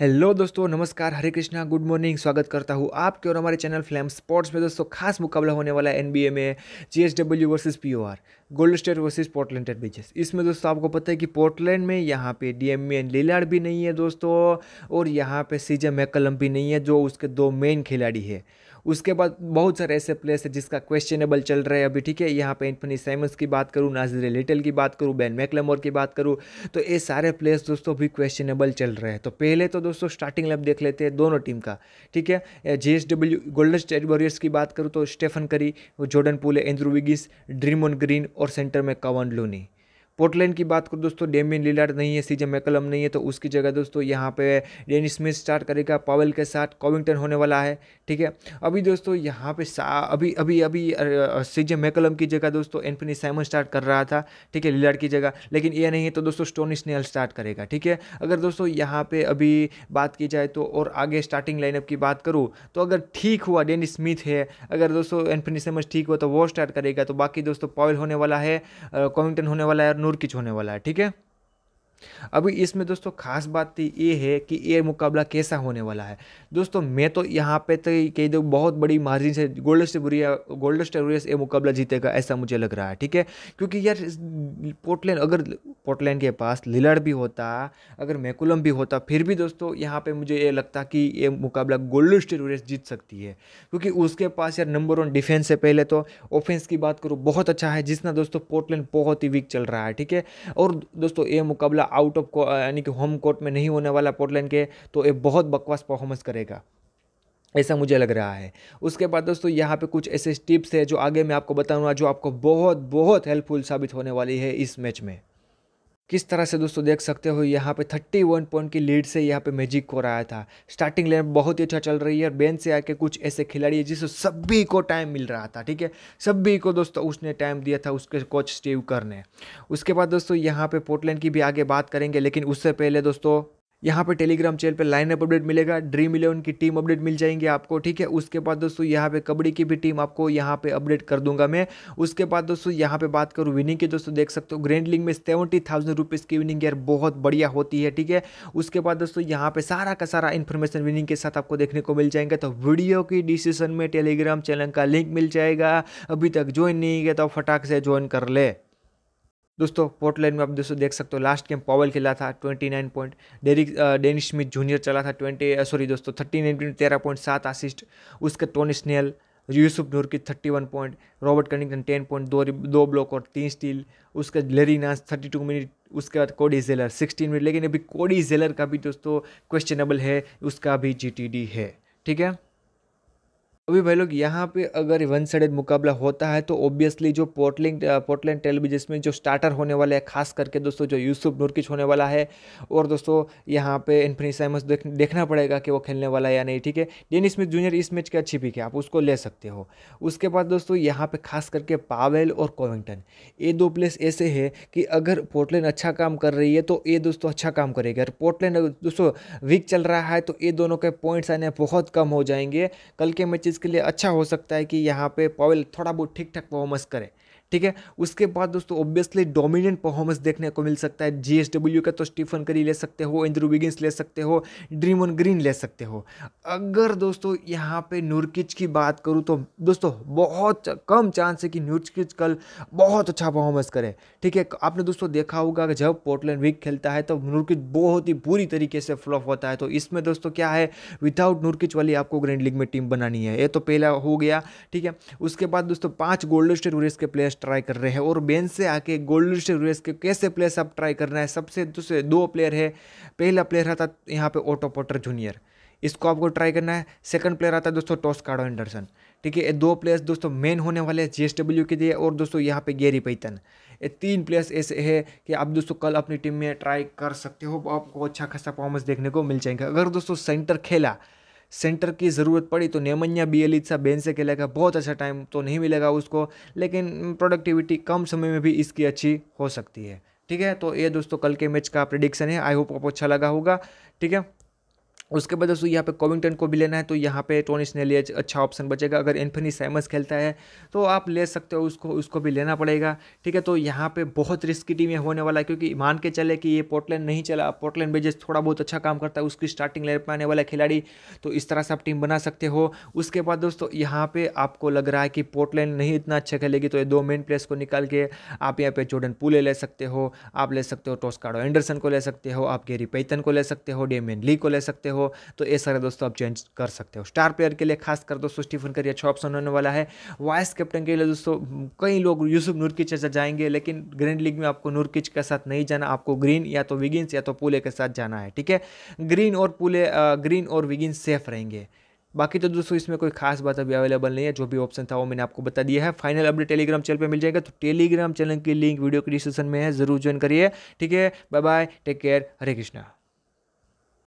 hello दोस्तों नमस्कार हरे Krishna good morning स्वागत करता हूँ आपके और हमारे चैनल फ्लैम स्पोर्ट्स में दोस्तों खास मुकाबला होने वाला है एनबीए में G S W versus P O R gold state versus Portland टेट बीचेस इसमें दोस्तों आपको पता है कि पोर्टलैंड में यहाँ पे एम एन लीलाड़ भी नहीं है दोस्तों और यहाँ पे सीजे मैकलम भी नहीं है जो उसके दो मेन खिलाड़ी है उसके बाद बहुत सारे ऐसे प्लेयर्स है जिसका क्वेश्चनेबल चल रहा है अभी ठीक है यहाँ पे एंथनी सैमस की बात करूँ नाजिर लिटल की बात करूँ बैन मैकलमोर की बात करूँ तो ये सारे प्लेयर्स दोस्तों अभी क्वेश्चनेबल चल रहे हैं तो पहले तो दोस्तों स्टार्टिंग लाभ देख लेते हैं दोनों टीम का ठीक है J S W golden state warriors की बात करूँ तो Stephen Curry Jordan Poole Andrew Wiggins Draymond Green और सेंटर में कवन लोनी पोर्टलैंड की बात करूँ दोस्तों डेमिन लीलार्ड नहीं है सीजे मैकलम नहीं है तो उसकी जगह दोस्तों यहाँ पे डेनिस स्मिथ स्टार्ट करेगा पावल के साथ कॉविंगटन होने वाला है ठीक है अभी दोस्तों यहाँ पे अभी अभी अभी सीजे मैकलम की जगह दोस्तों एंथनी साइमन स्टार्ट कर रहा था ठीक है लीलार्ड की जगह लेकिन ये नहीं है तो दोस्तों स्टोनी स्नेल स्टार्ट करेगा ठीक है अगर दोस्तों यहाँ पर अभी बात की जाए तो और आगे स्टार्टिंग लाइनअप की बात करूँ तो अगर ठीक हुआ डेनिस स्मिथ है अगर दोस्तों एंथनी साइमन ठीक हुआ तो वो स्टार्ट करेगा तो बाकी दोस्तों पॉयल होने वाला है कॉविंगटन होने वाला है नूर किच होने वाला है ठीक है अभी इसमें दोस्तों खास बात तो ये है कि ये मुकाबला कैसा होने वाला है दोस्तों मैं तो यहाँ पे तो कह दो बहुत बड़ी मार्जिन से गोल्डन स्टेबुरिया गोल्डन स्टेबुरियस ये मुकाबला जीतेगा ऐसा मुझे लग रहा है ठीक है क्योंकि यार पोर्टलैंड अगर पोर्टलैंड के पास लिलर भी होता अगर मैकुलम भी होता फिर भी दोस्तों यहाँ पे मुझे ये लगता कि ये मुकाबला गोल्डन स्टेट वॉरियर्स जीत सकती है क्योंकि उसके पास यार नंबर वन डिफेंस से पहले तो ऑफेंस की बात करूँ बहुत अच्छा है जिसना दोस्तों पोर्टलैंड बहुत ही वीक चल रहा है ठीक है और दोस्तों ये मुकाबला आउट ऑफ यानी कि होम कोर्ट में नहीं होने वाला पोर्टलैंड के तो ये बहुत बकवास परफॉर्मेंस करेगा ऐसा मुझे लग रहा है उसके बाद दोस्तों यहाँ पे कुछ ऐसे टिप्स है जो आगे मैं आपको बताऊँगा जो आपको बहुत बहुत हेल्पफुल साबित होने वाली है इस मैच में किस तरह से दोस्तों देख सकते हो यहाँ पे 31 पॉइंट की लीड से यहाँ पे मैजिक को रहा था स्टार्टिंग लेन बहुत ही अच्छा चल रही है और बेंच से आके कुछ ऐसे खिलाड़ी है जिसको सभी को टाइम मिल रहा था ठीक है सभी को दोस्तों उसने टाइम दिया था उसके कोच स्टीव करने ने उसके बाद दोस्तों यहाँ पे पोर्टलैंड की भी आगे बात करेंगे लेकिन उससे पहले दोस्तों यहाँ पे टेलीग्राम चैनल पे लाइन अपडेट मिलेगा ड्रीम इलेवन की टीम अपडेट मिल जाएंगी आपको ठीक है उसके बाद दोस्तों यहाँ पे कबड्डी की भी टीम आपको यहाँ पे अपडेट कर दूंगा मैं उसके बाद दोस्तों यहाँ पे बात करूँ विनिंग की दोस्तों देख सकते हो ग्रैंड लीग में सेवेंटी थाउजेंड रुपीज़ की विनिंग यार बहुत बढ़िया होती है ठीक है उसके बाद दोस्तों यहाँ पर सारा का सारा इन्फॉर्मेशन विनिंग के साथ आपको देखने को मिल जाएंगे तो वीडियो की डिसीजन में टेलीग्राम चैनल का लिंक मिल जाएगा अभी तक ज्वाइन नहीं किया तो फटाक से ज्वाइन कर ले दोस्तों पोर्टलैंड में आप दोस्तों देख सकते हो लास्ट गेम पॉवल खेला था 29 point Derrick Dennis Smith junior चला था 20 सॉरी uh, दोस्तों 39 पॉइंट तेरह पॉइंट सात असिस्ट उसके टोनी स्नेल यूसुफ नूर की thirty one point Robert Covington ten point दो दो ब्लॉक और तीन स्टील उसका लेरी नाज थर्टी टू मिनट उसके बाद कोडी जेलर सिक्सटीन मिनट लेकिन अभी कोडी जेलर का भी दोस्तों क्वेश्चनेबल है उसका भी डी है ठीक है अभी भाई लोग यहाँ पे अगर वन साइडेड मुकाबला होता है तो ऑब्वियसली जो पोर्टलिंग पोर्टलैंड टेलीविजन में जो स्टार्टर होने वाला है खास करके दोस्तों जो यूसुफ नुरकिच होने वाला है और दोस्तों यहाँ पे इन्फिनी साइमस देख, देखना पड़ेगा कि वो खेलने वाला है या नहीं ठीक है डेनी स्मिथ जूनियर इस मैच की अच्छी पिक है आप उसको ले सकते हो उसके बाद दोस्तों यहाँ पे खास करके पावेल और कोविंगटन ये दो प्लेस ऐसे है कि अगर पोर्टलैंड अच्छा काम कर रही है तो ये दोस्तों अच्छा काम करेगी अगर पोर्टलैंड दोस्तों वीक चल रहा है तो ये दोनों के पॉइंट्स आने बहुत कम हो जाएंगे कल के मैचेस इसके लिए अच्छा हो सकता है कि यहाँ पे पॉवेल थोड़ा बहुत ठीक ठाक परफॉर्मेंस करे ठीक है उसके बाद दोस्तों ऑब्वियसली डोमिनेंट परफॉर्मेंस देखने को मिल सकता है जीएसडब्ल्यू का तो स्टीफन करी ले सकते हो इंद्र विगिंस ले सकते हो ड्रीमन ग्रीन ले सकते हो अगर दोस्तों यहाँ पे नूरकिच की बात करूँ तो दोस्तों बहुत कम चांस है कि नूरकिच कल बहुत अच्छा परफॉर्मेंस करे ठीक है आपने दोस्तों देखा होगा कि जब पोर्टलैंड वीक खेलता है तो नूरकिच बहुत ही बुरी तरीके से फ्लॉप होता है तो इसमें दोस्तों क्या है विदाउट नूरकिच वाली आपको ग्रैंड लीग में टीम बनानी है ये तो पहला हो गया ठीक है उसके बाद दोस्तों पाँच गोल्डन स्टेट वॉरियर्स के प्लेयर्स ट्राई कर रहे हैं और बेंच से आके गोल्ड रिवर्स के कैसे प्लेयर्स आप ट्राई करना है सबसे दूसरे दो प्लेयर है पहला प्लेयर आता यहाँ पे ओटो पोटर जूनियर इसको आपको ट्राई करना है सेकंड प्लेयर आता है दोस्तों टॉस कार्डो एंडरसन ठीक है ये दो प्लेयर्स दोस्तों मेन होने वाले हैं जीएसडब्ल्यू के लिए और दोस्तों यहाँ पे गेरी पैतन ये तीन प्लेयर्स ऐसे हैं कि आप दोस्तों कल अपनी टीम में ट्राई कर सकते हो आपको अच्छा खासा परफॉर्मेंस देखने को मिल जाएंगे अगर दोस्तों सेंटर खेला सेंटर की ज़रूरत पड़ी तो नेमन्या सा बेन से खेलेगा बहुत अच्छा टाइम तो नहीं मिलेगा उसको लेकिन प्रोडक्टिविटी कम समय में भी इसकी अच्छी हो सकती है ठीक है तो ये दोस्तों कल के मैच का प्रिडिक्शन है आई होप आपको अच्छा लगा होगा ठीक है उसके बाद दोस्तों यहाँ पे कोविंगटन को भी लेना है तो यहाँ पे टोनी लिए अच्छा ऑप्शन बचेगा अगर एन्फनी सैमस खेलता है तो आप ले सकते हो उसको उसको भी लेना पड़ेगा ठीक है तो यहाँ पे बहुत रिस्की टीम होने वाला है क्योंकि मान के चले कि ये पोर्टलैंड नहीं चला पोर्टलैंड बेजेस थोड़ा बहुत अच्छा काम करता है उसकी स्टार्टिंग लेवल पर आने वाला खिलाड़ी तो इस तरह से आप टीम बना सकते हो उसके बाद दोस्तों यहाँ पर आपको लग रहा है कि पोर्टलैंड नहीं इतना अच्छा खेलेगी तो ये दो मेन प्लेयर्स को निकाल के आप यहाँ पर जोर्डन पूले ले सकते हो आप ले सकते हो टोस्काडो एंडरसन को ले सकते हो आप गेरी पैतन को ले सकते हो डेमिन ली को ले सकते हो हो तो ये सारे दोस्तों आप चेंज कर सकते हो स्टार प्लेयर के लिए खासकर दोस्तों स्टीफन करियर अच्छा ऑप्शन होने वाला है वाइस कैप्टन के लिए दोस्तों कई लोग यूसुफ नूरकिच के साथ जाएंगे लेकिन ग्रैंड लीग में आपको नूरकिच के साथ नहीं जाना आपको ग्रीन या तो विगिन्स या तो पुले के साथ जाना है ठीक है ग्रीन और पुले ग्रीन और विगिन्स सेफ रहेंगे बाकी तो दोस्तों इसमें कोई खास बात अभी अवेलेबल नहीं है जो भी ऑप्शन था वो मैंने आपको बता दिया है फाइनल अपडेट टेलीग्राम चैनल पे मिल जाएगा तो टेलीग्राम चैनल की लिंक वीडियो के डिस्क्रिप्शन में है जरूर ज्वाइन करिए ठीक है bye bye take care Hare Krishna